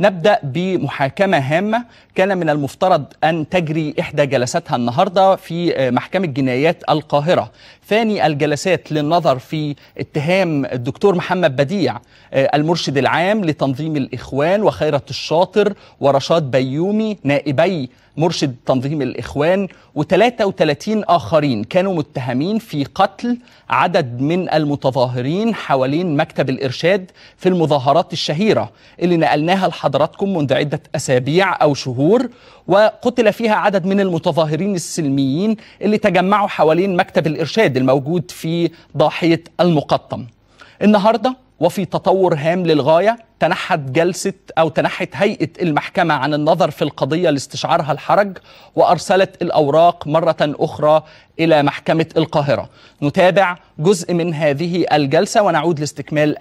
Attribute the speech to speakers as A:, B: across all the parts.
A: نبدأ بمحاكمة هامة كان من المفترض أن تجري إحدى جلساتها النهاردة في آه، محكمة جنايات القاهرة ثاني الجلسات للنظر في اتهام الدكتور محمد بديع آه، المرشد العام لتنظيم الإخوان وخيرة الشاطر ورشاد بيومي نائبي مرشد تنظيم الإخوان و33 آخرين كانوا متهمين في قتل عدد من المتظاهرين حوالين مكتب الإرشاد في المظاهرات الشهيرة اللي نقلناها لحضراتكم منذ عدة أسابيع أو شهور وقتل فيها عدد من المتظاهرين السلميين اللي تجمعوا حوالين مكتب الإرشاد الموجود في ضاحية المقطم النهارده وفي تطور هام للغايه تنحت جلسه او تنحت هيئه المحكمه عن النظر في القضيه لاستشعارها الحرج وارسلت الاوراق مره اخرى الى محكمه القاهره. نتابع جزء من هذه الجلسه ونعود لاستكمال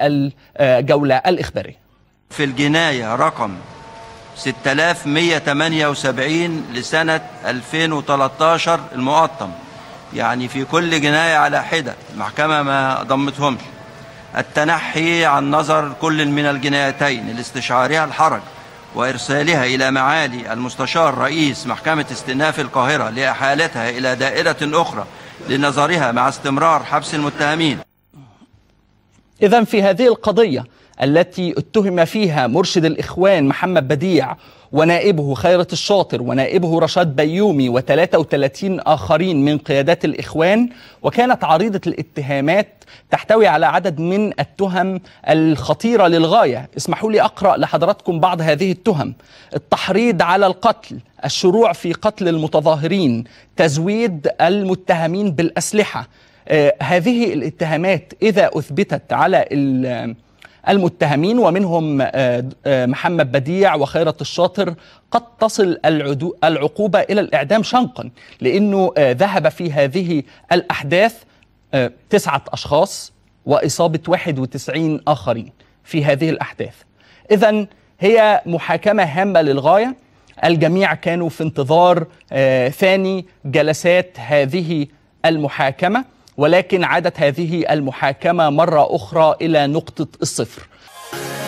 A: الجوله الاخباريه.
B: في الجنايه رقم 6178 لسنه 2013 المقطم يعني في كل جنايه على حده المحكمه ما ضمتهمش التنحي عن نظر كل من الجنايتين لاستشعارها الحرج وإرسالها إلى معالي المستشار رئيس محكمة استئناف القاهرة لإحالتها إلى دائرة أخرى لنظرها مع استمرار حبس المتهمين
A: إذا في هذه القضية التي اتهم فيها مرشد الإخوان محمد بديع ونائبه خيرة الشاطر ونائبه رشاد بيومي و33 آخرين من قيادات الإخوان وكانت عريضة الاتهامات تحتوي على عدد من التهم الخطيرة للغاية اسمحوا لي أقرأ لحضراتكم بعض هذه التهم التحريض على القتل الشروع في قتل المتظاهرين تزويد المتهمين بالأسلحة آه هذه الاتهامات إذا أثبتت على المتهمين ومنهم آه، آه، محمد بديع وخيرة الشاطر قد تصل العقوبة إلى الإعدام شنقا لأنه آه، ذهب في هذه الأحداث تسعة أشخاص وإصابة 91 آخرين في هذه الأحداث إذا هي محاكمة هامة للغاية الجميع كانوا في انتظار ثاني جلسات هذه المحاكمه ولكن عادت هذه المحاكمة مرة أخرى إلى نقطة الصفر